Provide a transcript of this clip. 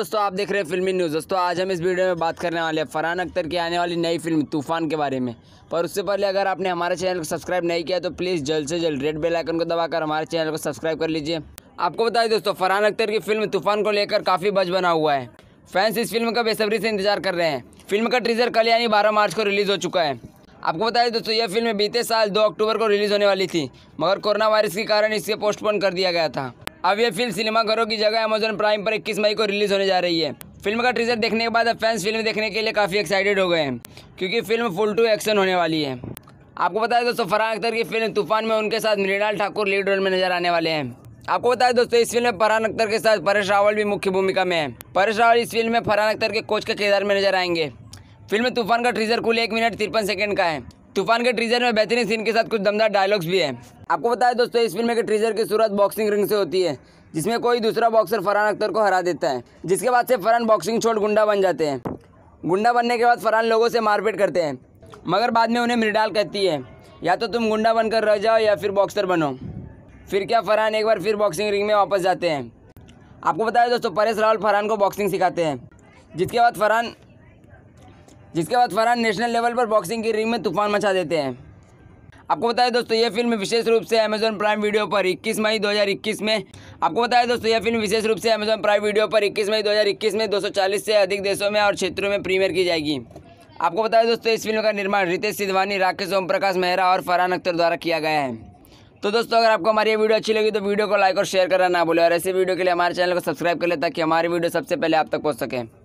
दोस्तों आप देख रहे हैं फिल्मी न्यूज़ दोस्तों आज हम इस वीडियो में बात करने वाले हैं फरहान अख्तर की आने वाली नई फिल्म तूफान के बारे में पर उससे पहले अगर आपने हमारे चैनल को सब्सक्राइब नहीं किया तो प्लीज़ जल्द से जल्द रेड बेल आइकन को दबाकर हमारे चैनल को सब्सक्राइब कर लीजिए आपको दें दोस्तों फरहान अख्तर की फिल्म तूफान को लेकर काफ़ी बज बना हुआ है फैंस इस फिल्म का बेसब्री से इंतजार कर रहे हैं फिल्म का ट्रीजर कल यानी बारह मार्च को रिलीज़ हो चुका है आपको बताया दोस्तों यह फिल्म बीते साल दो अक्टूबर को रिलीज़ होने वाली थी मगर कोरोना वायरस के कारण इसे पोस्टपोन कर दिया गया था अब यह फिल्म सिनेमाघरों की जगह अमेजोन प्राइम पर 21 मई को रिलीज होने जा रही है फिल्म का ट्रीज़र देखने के बाद अब फैंस फिल्म देखने के लिए काफ़ी एक्साइटेड हो गए हैं क्योंकि फिल्म फुल टू एक्शन होने वाली है आपको बताया दोस्तों फरहान अख्तर की फिल्म तूफान में उनके साथ मृणाल ठाकुर लीड रोल में नजर आने वाले हैं आपको बताया दोस्तों इस फिल्म में फरहान अख्तर के साथ परेश रावल भी मुख्य भूमिका में है परेश रावल इस फिल्म में फरहान अख्तर के कोच के किरदार में नजर आएंगे फिल्म तूफान का ट्रीज़र कुल एक मिनट तिरपन सेकेंड का है तूफान के ट्रीजर में बेहतरीन सीन के साथ कुछ दमदार डायलॉग्स भी हैं आपको बताया दोस्तों इस फिल्म के ट्रीजर की शुरुआत बॉक्सिंग रिंग से होती है जिसमें कोई दूसरा बॉक्सर फरहान अख्तर को हरा देता है जिसके बाद से फरहान बॉक्सिंग छोड़ गुंडा बन जाते हैं गुंडा बनने के बाद फरहान लोगों से मारपीट करते हैं मगर बाद में उन्हें मृडाल कहती है या तो तुम गुंडा बनकर रह जाओ या फिर बॉक्सर बनो फिर क्या फरहान एक बार फिर बॉक्सिंग रिंग में वापस जाते हैं आपको बताया दोस्तों परेश रावल फरहान को बॉक्सिंग सिखाते हैं जिसके बाद फरहान जिसके बाद फरहान नेशनल लेवल पर बॉक्सिंग की रिंग में तूफान मचा देते हैं आपको बताया दोस्तों ये फिल्म विशेष रूप से अमेजॉन प्राइम वीडियो पर 21 मई 2021 में आपको बताया दोस्तों यह फिल्म विशेष रूप से अमेजॉन प्राइम वीडियो पर 21 मई 2021 में 240 से अधिक देशों में और क्षेत्रों में प्रीमियर की जाएगी आपको बताया दोस्तों इस फिल्म का निर्माण रितेश सिद्धवानी राकेश ओम प्रकाश मेहरा और फरहान अख्तर द्वारा किया गया है तो दोस्तों अगर आपको हमारी वीडियो अच्छी लगी तो वीडियो को लाइक और शेयर करना ना भूलें और ऐसे वीडियो के लिए हमारे चैनल को सब्सक्राइब कर लें ताकि हमारी वीडियो सबसे पहले आप तक पहुँच सके